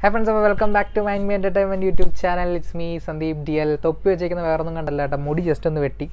high friends അപ്പോൾ welcome back to mind me entertainment YouTube channel it's me Sandeep D L തൊപ്പി വെച്ചേക്കുന്ന വേറൊന്നും കണ്ടല്ല കേട്ടോ മുടി ജസ്റ്റ് ഒന്ന് വെട്ടി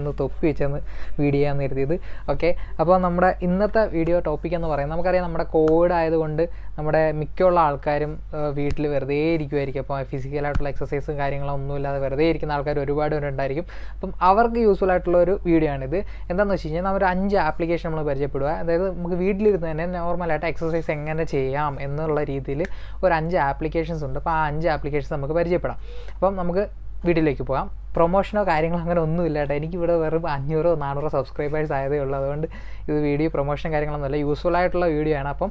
ഇന്ന് തൊപ്പി വെച്ചൊന്ന് വീഡിയോ ചെയ്യാൻ കരുതിയത് ഓക്കെ അപ്പോൾ നമ്മുടെ ഇന്നത്തെ വീഡിയോ ടോപ്പിക് എന്ന് പറയുന്നത് നമുക്കറിയാം നമ്മുടെ കോവിഡ് ആയതുകൊണ്ട് നമ്മുടെ മിക്കുള്ള ആൾക്കാരും വീട്ടിൽ വെറുതെ ഇരിക്കുമായിരിക്കും അപ്പോൾ ഫിസിക്കലായിട്ടുള്ള എക്സസൈസും കാര്യങ്ങളും ഒന്നുമില്ലാതെ വെറുതെ ഇരിക്കുന്ന ആൾക്കാർ ഒരുപാട് പേരുണ്ടായിരിക്കും അപ്പം അവർക്ക് യൂസ്ഫുൾ ആയിട്ടുള്ള ഒരു വീഡിയോ ആണിത് എന്താണെന്ന് വെച്ച് കഴിഞ്ഞാൽ നമ്മൾ അഞ്ച് ആപ്ലിക്കേഷൻ നമ്മൾ പരിചയപ്പെടുക അതായത് നമുക്ക് വീട്ടിലിരുന്ന് തന്നെ നോർമലായിട്ട് എക്സസൈസ് എങ്ങനെ ചെയ്യാം എന്നുള്ള രീതിയിൽ ഒരു അഞ്ച് ആപ്ലിക്കേഷൻസ് ഉണ്ട് അപ്പോൾ ആ അഞ്ച് ആപ്ലിക്കേഷൻസ് നമുക്ക് പരിചയപ്പെടാം അപ്പം നമുക്ക് വീഡിയോയിലേക്ക് പോകാം പ്രൊമോഷനോ കാര്യങ്ങളോ അങ്ങനെ ഇല്ല കേട്ടോ എനിക്കിവിടെ വെറും അഞ്ഞൂറോ നാനൂറോ സബ്സ്ക്രൈബേഴ്സ് ആയതേ ഉള്ളൂ അതുകൊണ്ട് ഇത് വീഡിയോ പ്രൊമോഷൻ കാര്യങ്ങളൊന്നുമല്ല യൂസ്ഫുൾ ആയിട്ടുള്ള വീഡിയോ ആണ് അപ്പം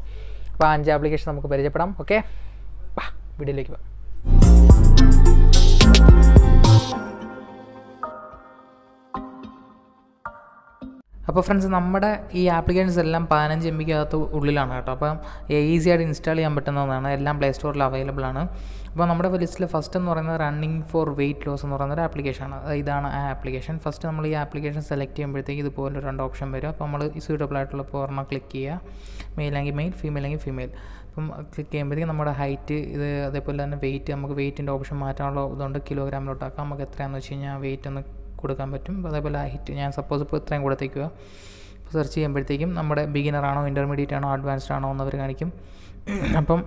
അപ്പോൾ അഞ്ച് ആപ്ലിക്കേഷൻ നമുക്ക് പരിചയപ്പെടാം ഓക്കെ വീഡിയോയിലേക്ക് പോകാം അപ്പോൾ ഫ്രണ്ട്സ് നമ്മുടെ ഈ ആപ്ലിക്കേഷൻസ് എല്ലാം പതിനഞ്ച് എം ബിക്കകത്ത് ഉള്ളിലാണ് കേട്ടോ അപ്പം ഈസി ആയിട്ട് ഇൻസ്റ്റാൾ ചെയ്യാൻ പറ്റുന്നതാണ് എല്ലാം പ്ലേ സ്റ്റോറിൽ അവൈലബിൾ ആണ് അപ്പോൾ നമ്മുടെ ലിസ്റ്റിൽ ഫസ്റ്റ് എന്ന് പറയുന്നത് റണ്ണിങ് ഫോർ വെയിറ്റ് ലോസ് എന്ന് പറയുന്ന ഒരു ആപ്ലിക്കേഷൻ ആണ് ഇതാണ് ആ ആപ്ലിക്കേഷൻ ഫസ്റ്റ് നമ്മൾ ഈ ആപ്ലിക്കേഷൻ സെലക്ട് ചെയ്യുമ്പോഴത്തേക്ക് ഇതുപോലെ രണ്ട് ഓപ്ഷൻ വരും അപ്പോൾ നമ്മൾ സ്യൂട്ടബിൾ ആയിട്ടുള്ള പോർമ ക്ലിക്ക് ചെയ്യുക മെയിൽ ആണെങ്കിൽ മെയിൽ ഫീമെയിൽ ആണെങ്കിൽ ഫീമെയിൽ അപ്പം ക്ലിക്ക് ചെയ്യുമ്പോഴത്തേക്കും നമ്മുടെ ഹൈറ്റ് ഇത് അതേപോലെ തന്നെ വെയിറ്റ് നമുക്ക് വെയിറ്റിൻ്റെ ഓപ്ഷൻ മാറ്റാനുള്ള ഇതുകൊണ്ട് കിലോഗ്രാമിലോട്ടാക്കാം നമുക്ക് എത്രയാണെന്ന് വെച്ച് കഴിഞ്ഞാൽ വെയിറ്റ് ഒന്ന് കൊടുക്കാൻ പറ്റും അതേപോലെ ഹിറ്റ് ഞാൻ സപ്പോസ് ഇപ്പോൾ ഇത്രയും കൊടുത്തേക്കുക സെർച്ച് ചെയ്യുമ്പോഴത്തേക്കും നമ്മുടെ ബിഗിനർ ആണോ ഇൻ്റർമീഡിയറ്റ് ആണോ അഡ്വാൻസ്ഡ് ആണോ എന്നവർ കാണിക്കും അപ്പം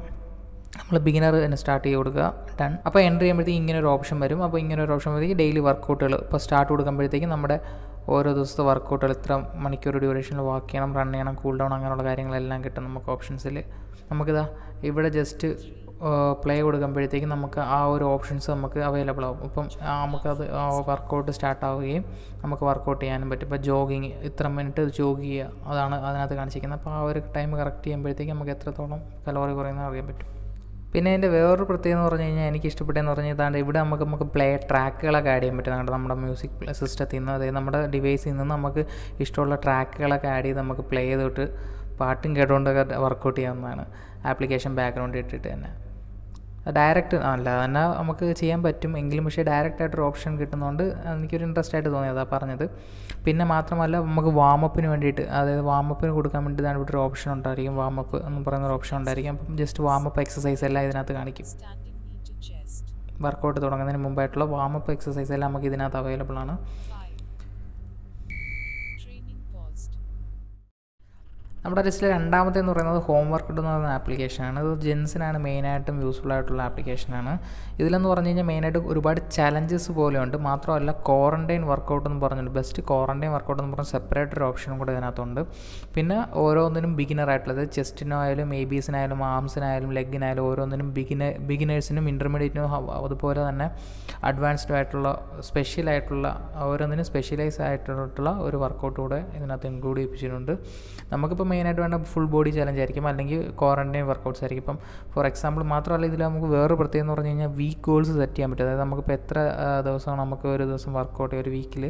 നമ്മൾ ബിഗിനർ തന്നെ സ്റ്റാർട്ട് ചെയ്ത് കൊടുക്കുക ഡൺ അപ്പോൾ എൻ്റർ ചെയ്യുമ്പോഴത്തേക്കും ഇങ്ങനെ ഒരു ഓപ്ഷൻ വരും അപ്പോൾ ഇങ്ങനെ ഒരു ഓപ്ഷൻ വരുമ്പോൾ ഡെയിലി വർക്കൗട്ടുകൾ ഇപ്പോൾ സ്റ്റാർട്ട് കൊടുക്കുമ്പോഴത്തേക്കും നമ്മുടെ ഓരോ ദിവസത്തെ വർക്കൗട്ടുകൾ ഇത്ര മണിക്കൂർ ഡ്യൂറേഷനിൽ വാക്ക് ചെയ്യണം റൺ ചെയ്യണം കൂൾ ഡൗൺ അങ്ങനെയുള്ള കാര്യങ്ങളെല്ലാം കിട്ടും നമുക്ക് ഓപ്ഷൻസിൽ നമുക്കിതാ ഇവിടെ ജസ്റ്റ് പ്ലേ കൊടുക്കുമ്പോഴത്തേക്കും നമുക്ക് ആ ഒരു ഓപ്ഷൻസ് നമുക്ക് അവൈലബിൾ ആവും അപ്പം നമുക്കത് വർക്കൗട്ട് സ്റ്റാർട്ട് ആവുകയും നമുക്ക് വർക്കൗട്ട് ചെയ്യാനും പറ്റും ഇപ്പോൾ ജോഗിങ് ഇത്ര മിനിറ്റ് ജോഗ് ചെയ്യുക അതാണ് അതിനകത്ത് കാണിച്ചിരിക്കുന്നത് അപ്പോൾ ആ ഒരു ടൈം കറക്റ്റ് ചെയ്യുമ്പോഴത്തേക്കും നമുക്ക് എത്രത്തോളം കലോറി കുറയുന്നത് അറിയാൻ പറ്റും പിന്നെ അതിൻ്റെ വേറൊരു പ്രത്യേകത എന്ന് പറഞ്ഞു കഴിഞ്ഞാൽ എനിക്ക് ഇഷ്ടപ്പെട്ടതെന്ന് പറഞ്ഞു കഴിഞ്ഞാൽ ഇവിടെ നമുക്ക് നമുക്ക് പ്ലേ ട്രാക്കുകളൊക്കെ ആഡ് ചെയ്യാൻ പറ്റും നമ്മുടെ നമ്മുടെ മ്യൂസിക് സിസ്റ്റത്തിൽ നിന്ന് അതായത് നമ്മുടെ ഡിവൈസിൽ നിന്ന് നമുക്ക് ഇഷ്ടമുള്ള ട്രാക്കുകളൊക്കെ ആഡ് ചെയ്ത് നമുക്ക് പ്ലേ ചെയ്തിട്ട് പാട്ടും കേട്ടുകൊണ്ടൊക്കെ വർക്കൗട്ട് ചെയ്യാവുന്നതാണ് ആപ്ലിക്കേഷൻ ബാക്ക്ഗ്രൗണ്ട് ഇട്ടിട്ട് തന്നെ ഡയറക്റ്റ് അല്ല തന്നെ നമുക്ക് ചെയ്യാൻ പറ്റും എങ്കിലും പക്ഷേ ഡയറക്റ്റ് ആയിട്ടൊരു ഓപ്ഷൻ കിട്ടുന്നതുകൊണ്ട് എനിക്കൊരു ഇൻട്രസ്റ്റ് ആയിട്ട് തോന്നിയതാ പറഞ്ഞത് പിന്നെ മാത്രമല്ല നമുക്ക് വാമപ്പിന് വേണ്ടിയിട്ട് അതായത് വാമപ്പിന് കൊടുക്കാൻ വേണ്ടിയിട്ട് ഒരു ഓപ്ഷൻ ഉണ്ടായിരിക്കും വാമപ്പ് എന്ന് പറയുന്ന ഒരു ഓപ്ഷൻ ഉണ്ടായിരിക്കും അപ്പം ജസ്റ്റ് വാമപ്പ് എക്സസൈസ് എല്ലാം ഇതിനകത്ത് കാണിക്കും വർക്കൗട്ട് തുടങ്ങുന്നതിന് മുമ്പായിട്ടുള്ള വാമപ്പ് എക്സസൈസ് എല്ലാം നമുക്ക് ഇതിനകത്ത് അവൈലബിൾ ആണ് നമ്മുടെ ലിസ്റ്റിലെ രണ്ടാമത്തെ എന്ന് പറയുന്നത് ഹോം വർക്ക് എന്ന് പറയുന്ന ആപ്ലിക്കേഷനാണ് ഇത് ജെൻസിനാണ് മെയിനായിട്ടും യൂസ്ഫുൾ ആയിട്ടുള്ള ആപ്ലിക്കേഷനാണ് ഇതിലെന്ന് പറഞ്ഞു കഴിഞ്ഞാൽ മെയിനായിട്ട് ഒരുപാട് ചലഞ്ചസ് പോലെയുണ്ട് മാത്രമല്ല ക്വാറൻറ്റൈൻ വർക്കൗട്ട് എന്ന് പറഞ്ഞിട്ടുണ്ട് ബെസ്റ്റ് ക്വാറൻറ്റൈൻ വർക്കൗട്ട് എന്ന് പറഞ്ഞ സെപ്പറേറ്റ് ഒരു ഓപ്ഷനും കൂടെ ഇതിനകത്തുണ്ട് പിന്നെ ഓരോന്നിനും ബിഗിനർ ആയിട്ടുള്ളത് ചെസ്റ്റിനായാലും എ ബീസിനായാലും ആംസിനായാലും ലെഗിനായാലും ഓരോന്നിനും ബിഗിന ബിഗിനേഴ്സിനും ഇൻ്റർമീഡിയറ്റിനും അതുപോലെ തന്നെ അഡ്വാൻസ്ഡ് ആയിട്ടുള്ള സ്പെഷ്യൽ ആയിട്ടുള്ള ഓരോന്നിനും സ്പെഷ്യലൈസ് ആയിട്ടുള്ള ഒരു വർക്കൗട്ട് കൂടെ ഇതിനകത്ത് ഇൻക്ലൂഡ് ചെയ്യിപ്പിച്ചിട്ടുണ്ട് നമുക്കിപ്പോൾ മെയിനായിട്ട് വേണ്ട ഫുൾ ബോഡി ചലഞ്ച് ആയിരിക്കും അല്ലെങ്കിൽ ക്വാറൻറ്റൈൻ വർക്കൗട്ട്സ് ആയിരിക്കും ഇപ്പം ഫോർ എക്സാമ്പിൾ മാത്രമല്ല ഇതിൽ നമുക്ക് വേറൊരു പ്രത്യേകം എന്ന് പറഞ്ഞു കഴിഞ്ഞാൽ വീക്ക് ഗോൾസ് സെറ്റ് ചെയ്യാൻ പറ്റും അതായത് നമുക്കിപ്പോൾ എത്ര ദിവസമാണ് നമുക്ക് ഒരു ദിവസം വർക്കൗട്ട് ഒരു വീക്കിൽ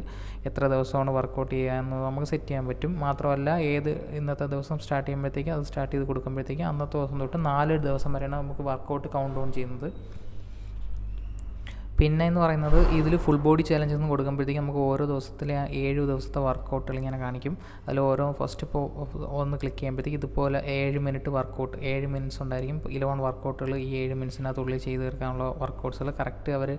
എത്ര ദിവസമാണ് വർക്കൗട്ട് ചെയ്യുക എന്നത് നമുക്ക് സെറ്റ് ചെയ്യാൻ പറ്റും മാത്രമല്ല ഏത് ഇന്നത്തെ ദിവസം സ്റ്റാർട്ട് ചെയ്യുമ്പോഴത്തേക്കും അത് സ്റ്റാർട്ട് ചെയ്ത് കൊടുക്കുമ്പോഴത്തേക്കും അന്നത്തെ ദിവസം തൊട്ട് നാല് ദിവസം വരെയാണ് നമുക്ക് വർക്കൗട്ട് കൗണ്ട് ഓൺ ചെയ്യുന്നത് പിന്നെ എന്ന് പറയുന്നത് ഇതിൽ ഫുൾ ബോഡി ചലഞ്ച് എന്ന് കൊടുക്കുമ്പോഴത്തേക്കും നമുക്ക് ഓരോ ദിവസത്തിലെ ഏഴ് ദിവസത്തെ വർക്കൗട്ടുകൾ ഇങ്ങനെ കാണിക്കും അതിൽ ഓരോ ഫസ്റ്റ് ഇപ്പോൾ ഒന്ന് ക്ലിക്ക് ചെയ്യുമ്പോഴത്തേക്കും ഇതുപോലെ ഏഴ് മിനിറ്റ് വർക്കൗട്ട് ഏഴ് മിനിറ്റ്സ് ഉണ്ടായിരിക്കും ഇലവൺ വർക്കൗട്ടുകൾ ഈ ഏഴ് മിനിറ്റ്സിനകത്തുള്ളിൽ ചെയ്ത് തീർക്കാനുള്ള വർക്കൗട്ട്സുകൾ കറക്റ്റ് അവർ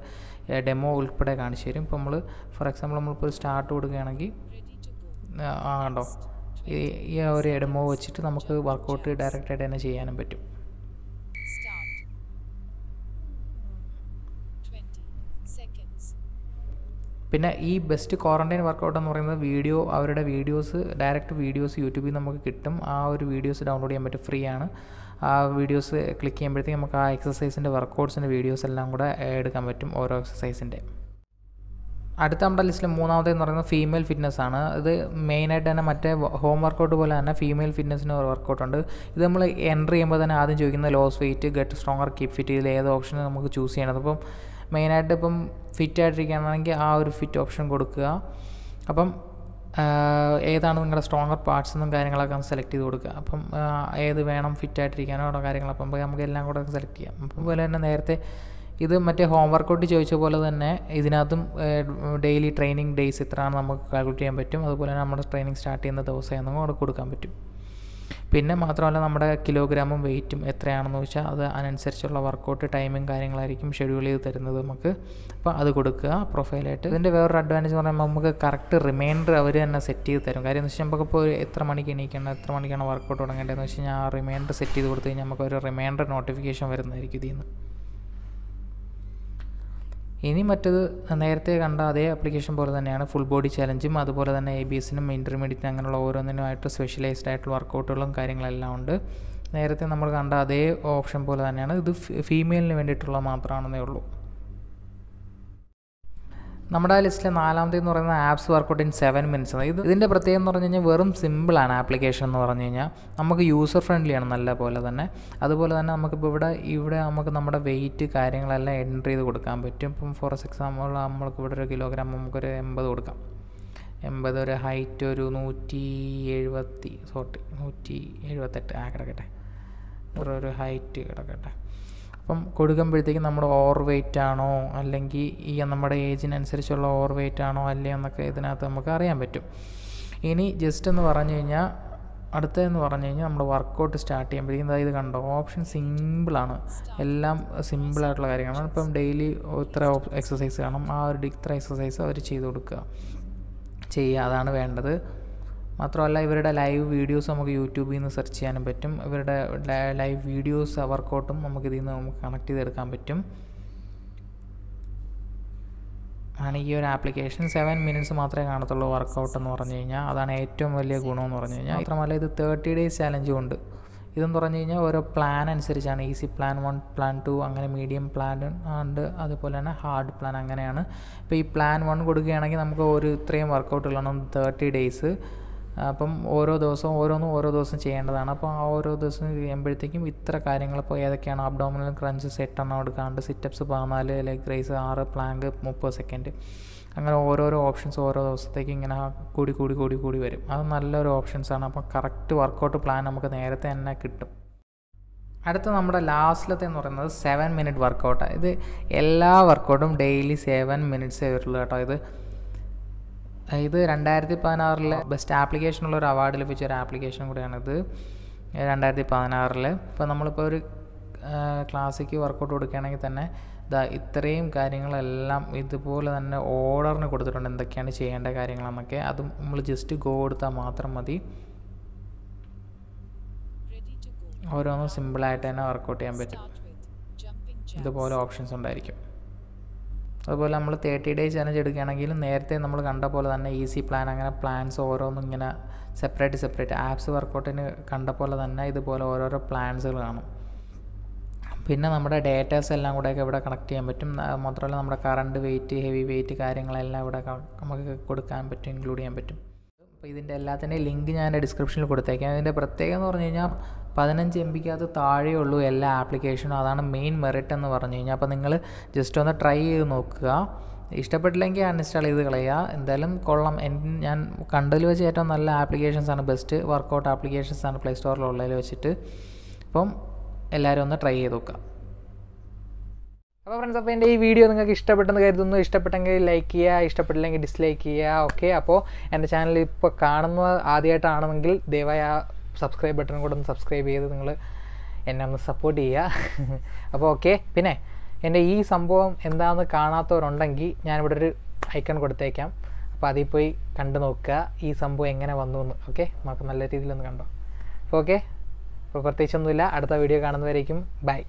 ഡെമോ ഉൾപ്പെടെ കാണിച്ചു തരും ഇപ്പോൾ നമ്മൾ ഫോർ എക്സാമ്പിൾ നമ്മളിപ്പോൾ സ്റ്റാർട്ട് കൊടുക്കുകയാണെങ്കിൽ ആണ്ടോ ഈ ഒരു ഡെമോ വെച്ചിട്ട് നമുക്ക് വർക്കൗട്ട് ഡയറക്റ്റായിട്ട് തന്നെ ചെയ്യാനും പറ്റും പിന്നെ ഈ ബെസ്റ്റ് ക്വാറൻറ്റൈൻ വർക്കൗട്ട് എന്ന് പറയുന്നത് വീഡിയോ അവരുടെ വീഡിയോസ് ഡയറക്റ്റ് വീഡിയോസ് യൂട്യൂബിൽ നമുക്ക് കിട്ടും ആ ഒരു വീഡിയോസ് ഡൗൺലോഡ് ചെയ്യാൻ പറ്റും ഫ്രീ ആണ് ആ വീഡിയോസ് ക്ലിക്ക് ചെയ്യുമ്പോഴത്തേക്ക് നമുക്ക് ആ എക്സസൈസിൻ്റെ വർക്കൗട്ട്സിൻ്റെ വീഡിയോസ് എല്ലാം കൂടെ എടുക്കാൻ പറ്റും ഓരോ എക്സസൈസിൻ്റെ അടുത്ത നമ്മുടെ ലിസ്റ്റിൽ മൂന്നാമത്തെ എന്ന് പറയുന്നത് ഫീമെയിൽ ഫിറ്റ്നസ് ആണ് ഇത് മെയിനായിട്ട് തന്നെ മറ്റേ ഹോം വർക്കൗട്ട് പോലെ തന്നെ ഫീമെയിൽ ഫിറ്റ്നസിന് ഒരു വർക്കൗട്ട് ഉണ്ട് ഇത് നമ്മൾ എൻട്രി ചെയ്യുമ്പോൾ തന്നെ ആദ്യം ചോദിക്കുന്നത് lose weight get stronger keep fit ഇതിൽ ഏത് ഓപ്ഷൻ നമുക്ക് ചൂസ് ചെയ്യണം അപ്പം മെയിനായിട്ട് ഇപ്പം ഫിറ്റ് ആയിട്ടിരിക്കുകയാണെങ്കിൽ ആ ഒരു ഫിറ്റ് ഓപ്ഷൻ കൊടുക്കുക അപ്പം ഏതാണ് നിങ്ങളുടെ സ്ട്രോങ്ങർ പാർട്സ് എന്നും കാര്യങ്ങളൊക്കെ ഒന്ന് സെലക്ട് ചെയ്ത് കൊടുക്കുക അപ്പം ഏത് വേണം ഫിറ്റ് ആയിട്ടിരിക്കാനോ ഉള്ള അപ്പം നമുക്ക് എല്ലാം കൂടെ സെലക്ട് ചെയ്യാം അപ്പം പോലെ തന്നെ നേരത്തെ ഇത് മറ്റേ ഹോം വർക്കൗട്ട് ചോദിച്ച പോലെ തന്നെ ഇതിനകത്തും ഡെയിലി ട്രെയിനിങ് ഡേയ്സ് ഇത്രയാണ് നമുക്ക് കാൽക്കുലേറ്റ് ചെയ്യാൻ പറ്റും അതുപോലെ നമ്മുടെ ട്രെയിനിങ് സ്റ്റാർട്ട് ചെയ്യുന്ന ദിവസം നമുക്ക് കൊടുക്കാൻ പറ്റും പിന്നെ മാത്രമല്ല നമ്മുടെ കിലോഗ്രാമും വെയിറ്റും എത്രയാണെന്ന് വെച്ചാൽ അത് അതിനനുസരിച്ചുള്ള വർക്കൗട്ട് ടൈമും കാര്യങ്ങളായിരിക്കും ഷെഡ്യൂൾ ചെയ്ത് തരുന്നത് നമുക്ക് അപ്പോൾ അത് കൊടുക്കുക പ്രൊഫൈലായിട്ട് ഇതിൻ്റെ വേറൊരു അഡ്വാൻറ്റേജ് എന്ന് പറയുമ്പോൾ നമുക്ക് കറക്റ്റ് റിമൈൻഡർ അവർ തന്നെ സെറ്റ് ചെയ്ത് തരും കാര്യം എന്ന് വെച്ചാൽ ഇപ്പോൾ എത്ര മണിക്ക് എണീക്കണം എത്ര മണിക്കാണ് വർക്കൗട്ട് തുടങ്ങേണ്ടതെന്ന് വെച്ച് കഴിഞ്ഞാൽ ആ റിമൈൻഡർ സെറ്റ് ചെയ്ത് കൊടുത്ത് കഴിഞ്ഞാൽ ഒരു റിമൈൻഡർ നോട്ടിഫിക്കേഷൻ വരുന്നതായിരിക്കും ഇതിൽ നിന്ന് ഇനി മറ്റത് നേരത്തെ കണ്ട അതേ ആപ്ലിക്കേഷൻ പോലെ തന്നെയാണ് ഫുൾ ബോഡി ചലഞ്ചും അതുപോലെ തന്നെ എ ബി എസിനും ഇൻ്റർമീഡിയറ്റിനും അങ്ങനെയുള്ള ഓരോന്നിനുമായിട്ട് സ്പെഷ്യലൈസ്ഡ് ആയിട്ടുള്ള വർക്കൗട്ടുകളും കാര്യങ്ങളെല്ലാം ഉണ്ട് നേരത്തെ നമ്മൾ കണ്ട അതേ ഓപ്ഷൻ പോലെ തന്നെയാണ് ഇത് ഫീമെയിലിന് വേണ്ടിയിട്ടുള്ള മാത്രമാണെന്നേ ഉള്ളൂ നമ്മുടെ ലിസ്റ്റിലെ നാലാമത്തെ എന്ന് പറയുന്നത് apps workout in seven minutes ഇത് ഇതിൻ്റെ പ്രത്യേകം എന്ന് പറഞ്ഞു കഴിഞ്ഞാൽ വെറും സിമ്പിളാണ് ആപ്ലിക്കേഷൻ എന്ന് പറഞ്ഞു കഴിഞ്ഞാൽ നമുക്ക് യൂസർ ഫ്രണ്ട്ലിയാണ് നല്ല പോലെ തന്നെ അതുപോലെ തന്നെ നമുക്കിപ്പോൾ ഇവിടെ ഇവിടെ നമുക്ക് നമ്മുടെ വെയിറ്റ് കാര്യങ്ങളെല്ലാം എൻട്രി ചെയ്ത് കൊടുക്കാൻ പറ്റും ഇപ്പം ഫോർ എക്സാമ്പിൾ നമ്മൾക്ക് ഇവിടെ ഒരു കിലോഗ്രാം നമുക്കൊരു എൺപത് കൊടുക്കാം എൺപത് ഒരു ഹൈറ്റ് ഒരു നൂറ്റി എഴുപത്തി സോറി നൂറ്റി എഴുപത്തെട്ട് ആ കിടക്കട്ടെ ഒരു ഹൈറ്റ് കിടക്കട്ടെ അപ്പം കൊടുക്കുമ്പോഴത്തേക്കും നമ്മുടെ ഓവർ വെയ്റ്റ് ആണോ അല്ലെങ്കിൽ ഈ നമ്മുടെ ഏജിനനുസരിച്ചുള്ള ഓവർ വെയ്റ്റ് ആണോ അല്ലേ എന്നൊക്കെ ഇതിനകത്ത് നമുക്ക് അറിയാൻ പറ്റും ഇനി ജസ്റ്റ് എന്ന് പറഞ്ഞു കഴിഞ്ഞാൽ അടുത്തതെന്ന് പറഞ്ഞു കഴിഞ്ഞാൽ നമ്മൾ വർക്കൗട്ട് സ്റ്റാർട്ട് ചെയ്യുമ്പോഴേക്കും അതായത് കണ്ടോ ഓപ്ഷൻ സിമ്പിളാണ് എല്ലാം സിമ്പിളായിട്ടുള്ള കാര്യങ്ങളാണ് ഇപ്പം ഡെയിലി ഇത്ര എക്സസൈസ് കാണും ആ ഒരു ഇത്ര എക്സസൈസ് അവർ ചെയ്ത് കൊടുക്കുക ചെയ്യുക അതാണ് വേണ്ടത് മാത്രമല്ല ഇവരുടെ ലൈവ് വീഡിയോസ് നമുക്ക് യൂട്യൂബിൽ നിന്ന് സെർച്ച് ചെയ്യാനും പറ്റും ഇവരുടെ ലൈവ് വീഡിയോസ് വർക്കൗട്ടും നമുക്ക് ഇതിൽ നിന്ന് നമുക്ക് കണക്ട് ചെയ്തെടുക്കാൻ പറ്റും ആണ് ഈ ഒരു ആപ്ലിക്കേഷൻ സെവൻ മിനിറ്റ്സ് മാത്രമേ കാണത്തുള്ളൂ വർക്കൗട്ട് എന്ന് പറഞ്ഞു കഴിഞ്ഞാൽ അതാണ് ഏറ്റവും വലിയ ഗുണമെന്ന് പറഞ്ഞു കഴിഞ്ഞാൽ മാത്രമല്ല ഇത് തേർട്ടി ഡേയ്സ് ചാലഞ്ചും ഉണ്ട് ഇതെന്ന് പറഞ്ഞു കഴിഞ്ഞാൽ ഓരോ പ്ലാൻ അനുസരിച്ചാണ് easy plan one plan two അങ്ങനെ മീഡിയം പ്ലാൻ ഉണ്ട് അതുപോലെ തന്നെ ഹാർഡ് പ്ലാൻ അങ്ങനെയാണ് ഇപ്പോൾ ഈ പ്ലാൻ വൺ കൊടുക്കുകയാണെങ്കിൽ നമുക്ക് ഒരു ഇത്രയും വർക്കൗട്ടുകളാണ് തേർട്ടി ഡേയ്സ് അപ്പം ഓരോ ദിവസവും ഓരോന്നും ഓരോ ദിവസം ചെയ്യേണ്ടതാണ് അപ്പോൾ ആ ഓരോ ദിവസം ചെയ്യുമ്പോഴത്തേക്കും ഇത്ര കാര്യങ്ങൾ ഇപ്പോൾ ഏതൊക്കെയാണ് അബ്ഡോമിനൽ ക്രഞ്ചസ് എണ്ണം എടുക്കാണ്ട് സിറ്റപ്സ് പതിനാല് ലെഗ് റൈസ് ആറ് പ്ലാങ്ക് മുപ്പത് സെക്കൻഡ് അങ്ങനെ ഓരോരോ ഓപ്ഷൻസ് ഓരോ ദിവസത്തേക്ക് ഇങ്ങനെ കൂടി കൂടി കൂടി കൂടി വരും അത് നല്ലൊരു ഓപ്ഷൻസാണ് അപ്പോൾ കറക്റ്റ് വർക്കൗട്ട് പ്ലാൻ നമുക്ക് നേരത്തെ തന്നെ കിട്ടും അടുത്ത നമ്മുടെ ലാസ്റ്റിലത്തെ എന്ന് പറയുന്നത് സെവൻ മിനിറ്റ് വർക്കൗട്ടാണ് ഇത് എല്ലാ വർക്കൗട്ടും ഡെയിലി സെവൻ മിനിറ്റ്സേ വരുള്ളൂ കേട്ടോ ഇത് ഇത് രണ്ടായിരത്തി പതിനാറിലെ ബെസ്റ്റ് ആപ്ലിക്കേഷനുള്ള ഒരു അവാർഡ് ലഭിച്ച ഒരു ആപ്ലിക്കേഷൻ കൂടിയാണിത് രണ്ടായിരത്തി പതിനാറിൽ ഇപ്പോൾ നമ്മളിപ്പോൾ ഒരു ക്ലാസ്സിക്ക് വർക്കൗട്ട് കൊടുക്കുകയാണെങ്കിൽ തന്നെ ഇതാ ഇത്രയും കാര്യങ്ങളെല്ലാം ഇതുപോലെ തന്നെ ഓർഡറിന് കൊടുത്തിട്ടുണ്ട് എന്തൊക്കെയാണ് ചെയ്യേണ്ട കാര്യങ്ങളെന്നൊക്കെ അത് നമ്മൾ ജസ്റ്റ് ഗോ കൊടുത്താൽ മാത്രം മതി ഓരോന്നും സിമ്പിളായിട്ട് തന്നെ വർക്കൗട്ട് ചെയ്യാൻ പറ്റും ഇതുപോലെ ഓപ്ഷൻസ് ഉണ്ടായിരിക്കും അതുപോലെ നമ്മൾ തേർട്ടി ഡേ ചലഞ്ച് എടുക്കുകയാണെങ്കിൽ നേരത്തെ നമ്മൾ കണ്ട പോലെ തന്നെ ഈസി പ്ലാൻ അങ്ങനെ പ്ലാൻസ് ഓരോന്നും ഇങ്ങനെ സെപ്പറേറ്റ് സെപ്പറേറ്റ് ആപ്സ് വർക്കൗട്ടിന് കണ്ട പോലെ തന്നെ ഇതുപോലെ ഓരോരോ പ്ലാൻസുകൾ കാണും പിന്നെ നമ്മുടെ ഡേറ്റാസ് എല്ലാം കൂടെയൊക്കെ ഇവിടെ കണക്ട് ചെയ്യാൻ പറ്റും മാത്രമല്ല നമ്മുടെ കറണ്ട് വെയിറ്റ് ഹെവി വെയിറ്റ് കാര്യങ്ങളെല്ലാം ഇവിടെ നമുക്ക് കൊടുക്കാൻ പറ്റും ഇൻക്ലൂഡ് ചെയ്യാൻ പറ്റും അപ്പോൾ ഇതിൻ്റെ എല്ലാത്തിൻ്റെയും ലിങ്ക് ഞാൻ ഡിസ്ക്രിപ്ഷനിൽ കൊടുത്തേക്കാം ഇതിൻ്റെ പ്രത്യേകം എന്ന് പറഞ്ഞു കഴിഞ്ഞാൽ പതിനഞ്ച് എം ബിക്കകത്ത് ഉള്ളൂ എല്ലാ ആപ്ലിക്കേഷനും അതാണ് മെയിൻ മെറിറ്റ് എന്ന് പറഞ്ഞു കഴിഞ്ഞാൽ അപ്പോൾ നിങ്ങൾ ജസ്റ്റ് ഒന്ന് ട്രൈ ചെയ്ത് നോക്കുക ഇഷ്ടപ്പെട്ടില്ലെങ്കിൽ അൺഇൻസ്റ്റാൾ ചെയ്ത് കളയുക എന്തായാലും കൊള്ളാം ഞാൻ കണ്ടതിൽ വെച്ച് ഏറ്റവും നല്ല ആപ്ലിക്കേഷൻസാണ് ബെസ്റ്റ് വർക്കൗട്ട് ആപ്ലിക്കേഷൻസാണ് പ്ലേ സ്റ്റോറിലുള്ളതിൽ വെച്ചിട്ട് അപ്പം എല്ലാവരും ഒന്ന് ട്രൈ ചെയ്ത് നോക്കുക അപ്പോൾ ഫ്രണ്ട്സ് അപ്പോൾ എൻ്റെ ഈ വീഡിയോ നിങ്ങൾക്ക് ഇഷ്ടപ്പെട്ടെന്ന് കരുതുന്നു ഇഷ്ടപ്പെട്ടെങ്കിൽ ലൈക്ക് ചെയ്യുക ഇഷ്ടപ്പെട്ടില്ലെങ്കിൽ ഡിസ്ലൈക്ക് ചെയ്യുക ഓക്കെ അപ്പോൾ എൻ്റെ ചാനൽ ഇപ്പോൾ കാണുന്നത് ആദ്യമായിട്ടാണെങ്കിൽ ദയവായി സബ്സ്ക്രൈബ് ബട്ടണും കൂടെ ഒന്ന് സബ്സ്ക്രൈബ് ചെയ്ത് നിങ്ങൾ എന്നെ ഒന്ന് സപ്പോർട്ട് ചെയ്യുക അപ്പോൾ ഓക്കെ പിന്നെ എൻ്റെ ഈ സംഭവം എന്താണെന്ന് കാണാത്തവരുണ്ടെങ്കിൽ ഞാനിവിടെ ഒരു ഐക്കൺ കൊടുത്തേക്കാം അപ്പോൾ അതിൽ പോയി കണ്ടു നോക്കുക ഈ സംഭവം എങ്ങനെ വന്നു എന്ന് ഓക്കെ നമുക്ക് നല്ല രീതിയിലൊന്ന് കണ്ടോ അപ്പോൾ ഓക്കെ അപ്പോൾ പ്രത്യേകിച്ചൊന്നുമില്ല അടുത്ത വീഡിയോ കാണുന്നവരേക്കും ബൈ